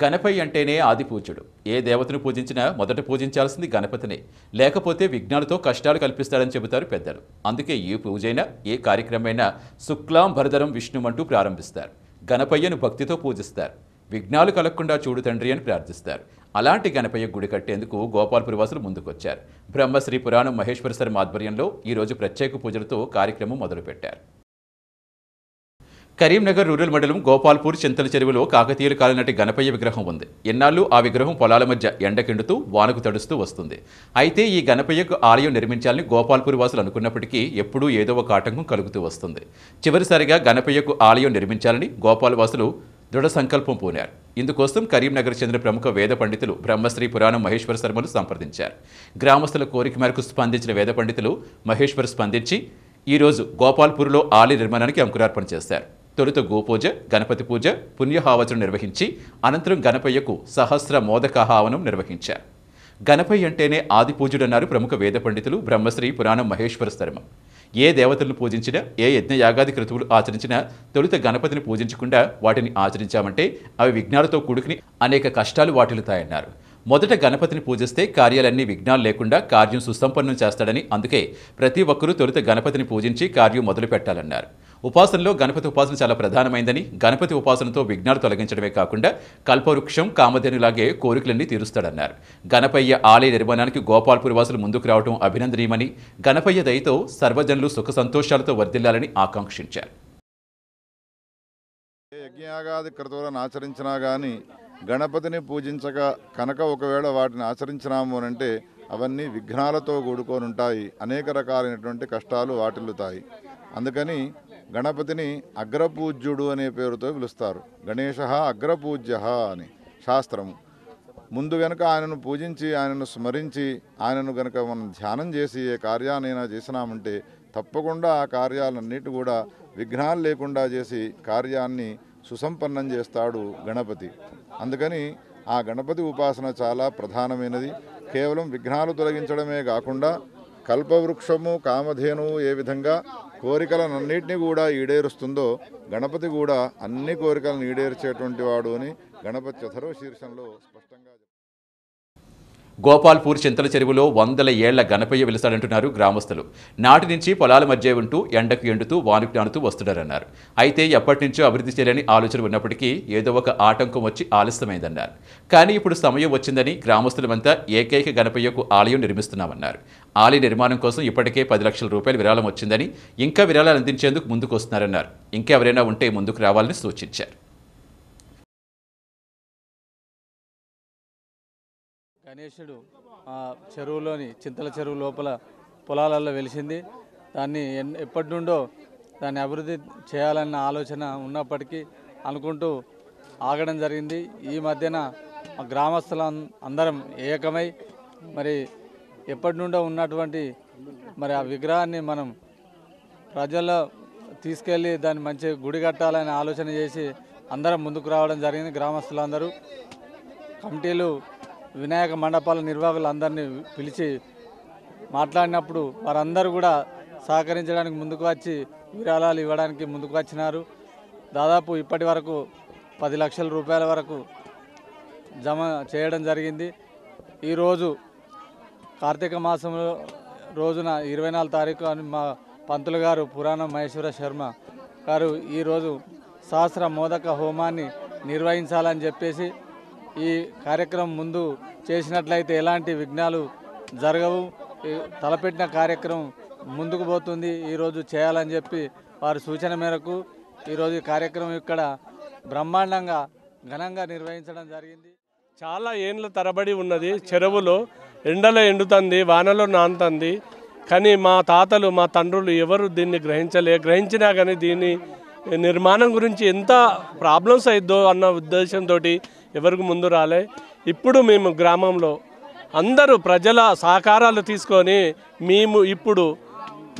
గణపై అంటేనే ఆది పూజ్యుడు ఏ దేవతను పూజించినా మొదట పూజించాల్సింది గణపతినే లేకపోతే విఘ్నాలతో కష్టాలు కల్పిస్తాడని చెబుతారు పెద్దలు అందుకే ఏ పూజైనా ఏ కార్యక్రమైనా శుక్లాం భరధరం విష్ణుం అంటూ ప్రారంభిస్తారు గణపయ్యను భక్తితో పూజిస్తారు విఘ్నాలు కలగకుండా చూడు తండ్రి అని ప్రార్థిస్తారు అలాంటి గణపయ్య గుడి కట్టేందుకు గోపాల్పురి వాసులు ముందుకొచ్చారు బ్రహ్మశ్రీ పురాణం మహేశ్వర శర్మ ఆధ్వర్యంలో ఈరోజు ప్రత్యేక పూజలతో కార్యక్రమం మొదలుపెట్టారు కరీంనగర్ రూరల్ మండలం గోపాల్పూర్ చింతల చెరువులో కాకతీయులు కాలినటి గణపయ్య విగ్రహం ఉంది ఎన్నాళ్ళు ఆ విగ్రహం పొలాల మధ్య ఎండకెండుతూ వానకు తడుస్తూ వస్తుంది అయితే ఈ గణపయ్యకు ఆలయం నిర్మించాలని గోపాల్పూర్ వాసులు అనుకున్నప్పటికీ ఎప్పుడూ ఏదో ఒక ఆటంకం కలుగుతూ వస్తుంది చివరిసారిగా గణపయ్యకు ఆలయం నిర్మించాలని గోపాల్ వాసులు దృఢ సంకల్పం పూనారు ఇందుకోసం కరీంనగర్ చెందిన ప్రముఖ వేద పండితులు బ్రహ్మశ్రీ పురాణం మహేశ్వర శర్మను సంప్రదించారు గ్రామస్తుల కోరిక మేరకు స్పందించిన వేద పండితులు మహేశ్వర్ స్పందించి ఈరోజు గోపాల్పూర్లో ఆలయ నిర్మాణానికి అంకురార్పణ చేశారు తొలుత గోపూజ గణపతి పూజ పుణ్యహావచనం నిర్వహించి అనంతరం గణపయ్యకు సహస్ర మోదకహావనం నిర్వహించారు గణపయ్య అంటేనే ఆది పూజుడన్నారు ప్రముఖ వేద పండితులు బ్రహ్మశ్రీ పురాణం మహేశ్వర స్థర్మం ఏ దేవతలను పూజించినా ఏ యజ్ఞయాగాది క్రతువులు ఆచరించినా తొలుత గణపతిని పూజించకుండా వాటిని ఆచరించామంటే అవి విఘ్నాలతో కూడుకుని అనేక కష్టాలు వాటిల్లుతాయన్నారు మొదట గణపతిని పూజిస్తే కార్యాలన్నీ విఘ్నాలు లేకుండా కార్యం సుసంపన్నం చేస్తాడని అందుకే ప్రతి ఒక్కరూ తొలుత గణపతిని పూజించి కార్యం మొదలు పెట్టాలన్నారు ఉపాసనలో గణపతి ఉపాసన చాలా ప్రధానమైందని గణపతి ఉపాసనతో విఘ్నాలు తొలగించడమే కాకుండా కల్పవృక్షం కామధేనులాగే కోరికలన్నీ తీరుస్తాడన్నారు గణపయ్య ఆలయ నిర్మాణానికి గోపాల్పూర్ వాసులు ముందుకు రావడం అభినందనీయమని గణపయ్య దయతో సర్వజనులు సుఖ సంతోషాలతో వర్ధిల్లాలని ఆకాంక్షించారు యజ్ఞయాగాది క్రతువులను ఆచరించినా కానీ గణపతిని పూజించక కనుక ఒకవేళ వాటిని ఆచరించినాము అంటే అవన్నీ విఘ్నాలతో కూడుకొని ఉంటాయి అనేక రకాలైనటువంటి కష్టాలు వాటిల్లుతాయి అందుకని గణపతిని అగ్రపూజ్యుడు అనే పేరుతో పిలుస్తారు గణేష అగ్రపూజ్య అని శాస్త్రము ముందు గనక ఆయనను పూజించి ఆయనను స్మరించి ఆయనను గనక మనం ధ్యానం చేసి ఏ కార్యాన్నైనా చేసినామంటే తప్పకుండా ఆ కార్యాలన్నిటి కూడా విఘ్నాలు లేకుండా చేసి కార్యాన్ని సుసంపన్నం చేస్తాడు గణపతి అందుకని ఆ గణపతి ఉపాసన చాలా ప్రధానమైనది కేవలం విఘ్నాలు తొలగించడమే కాకుండా కల్పవృక్షము కామధేనువు ఏ విధంగా కోరికలన్నింటినీ కూడా ఈడేరుస్తుందో గణపతి కూడా అన్ని కోరికలను ఈడేర్చేటువంటి వాడు అని గణపతి చథరో శీర్షంలో స్పష్టంగా గోపాల్పూర్ చింతల చెరువులో వందల ఏళ్ల గణపయ్య వెలుస్తాడంటున్నారు గ్రామస్తులు నాటి నుంచి పొలాల మధ్య ఉంటూ ఎండకు ఎండుతూ వానుకు నానుతూ వస్తున్నారన్నారు అయితే ఎప్పటి నుంచో అభివృద్ధి చేయాలని ఆలోచన ఉన్నప్పటికీ ఏదో ఒక ఆటంకం వచ్చి ఆలస్యమైందన్నారు కానీ ఇప్పుడు సమయం వచ్చిందని గ్రామస్తులమంతా ఏకైక గణపయ్యకు ఆలయం నిర్మిస్తున్నామన్నారు ఆలయ నిర్మాణం కోసం ఇప్పటికే పది లక్షల రూపాయలు విరాళం వచ్చిందని ఇంకా విరాళాలు అందించేందుకు ముందుకు వస్తున్నారన్నారు ఇంకెవరైనా ఉంటే ముందుకు రావాలని సూచించారు గణేశుడు చెరువులోని చింతల చెరువు లోపల పొలాలలో వెలిసింది దాన్ని ఎప్పటి నుండో దాన్ని అభివృద్ధి చేయాలన్న ఆలోచన ఉన్నప్పటికీ అనుకుంటూ ఆగడం జరిగింది ఈ మధ్యన గ్రామస్తుల అందరం ఏకమై మరి ఎప్పటి నుండో ఉన్నటువంటి మరి ఆ విగ్రహాన్ని మనం ప్రజల్లో తీసుకెళ్ళి దాన్ని మంచి గుడి కట్టాలని ఆలోచన చేసి అందరం ముందుకు రావడం జరిగింది గ్రామస్తులందరూ కమిటీలు వినాయక మండపాల అందరినీ పిలిచి మాట్లాడినప్పుడు వారందరూ కూడా సహకరించడానికి ముందుకు వచ్చి విరాళాలు ఇవ్వడానికి ముందుకు వచ్చినారు దాదాపు ఇప్పటి వరకు పది లక్షల రూపాయల వరకు జమ చేయడం జరిగింది ఈరోజు కార్తీక మాసంలో రోజున ఇరవై నాలుగు తారీఖు అని మా పంతులు గారు పురాణ మహేశ్వర శర్మ గారు ఈరోజు సహస్ర మోదక హోమాన్ని నిర్వహించాలని చెప్పేసి ఈ కార్యక్రమం ముందు చేసినట్లయితే ఎలాంటి విఘ్నాలు జరగవు తలపెట్టిన కార్యక్రమం ముందుకు పోతుంది ఈరోజు చేయాలని చెప్పి వారి సూచన మేరకు ఈరోజు ఈ కార్యక్రమం ఇక్కడ బ్రహ్మాండంగా ఘనంగా నిర్వహించడం జరిగింది చాలా ఏండ్ల తరబడి ఉన్నది చెరువులో ఎండలో ఎండుతుంది వానలో నానుతుంది కానీ మా తాతలు మా తండ్రులు ఎవరు దీన్ని గ్రహించలే గ్రహించినా కానీ దీని నిర్మాణం గురించి ఎంత ప్రాబ్లమ్స్ అయిద్దో అన్న ఉద్దేశంతో ఎవరికి ముందు రాలే ఇప్పుడు మేము గ్రామంలో అందరూ ప్రజల సహకారాలు తీసుకొని మేము ఇప్పుడు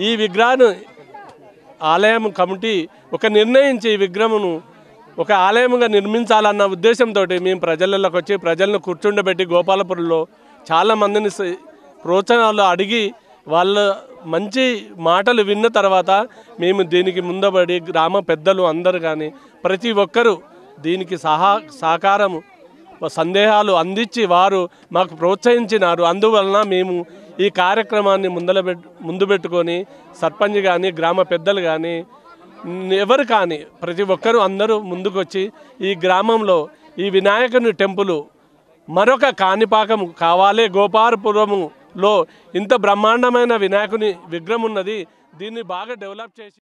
ఈ విగ్రహాన్ని ఆలయం కమిటీ ఒక నిర్ణయించి ఈ విగ్రహమును ఒక ఆలయంగా నిర్మించాలన్న ఉద్దేశంతో మేము ప్రజలలోకి వచ్చి ప్రజలను కూర్చుండబెట్టి గోపాలపురంలో చాలామందిని ప్రోత్సాహాలు అడిగి వాళ్ళ మంచి మాటలు విన్న తర్వాత మేము దీనికి ముందబడి గ్రామ పెద్దలు అందరు కానీ ప్రతి ఒక్కరూ దీనికి సహా సహకారము సందేహాలు అందించి వారు మాకు ప్రోత్సహించినారు అందువలన మేము ఈ కార్యక్రమాన్ని ముందల ముందు పెట్టుకొని సర్పంచ్ కానీ గ్రామ పెద్దలు కానీ ఎవరు కానీ ప్రతి ఒక్కరూ అందరూ ముందుకొచ్చి ఈ గ్రామంలో ఈ వినాయకుని టెంపులు మరొక కాణిపాకము కావాలే గోపారపురములో ఇంత బ్రహ్మాండమైన వినాయకుని విగ్రహం ఉన్నది దీన్ని బాగా డెవలప్ చేసి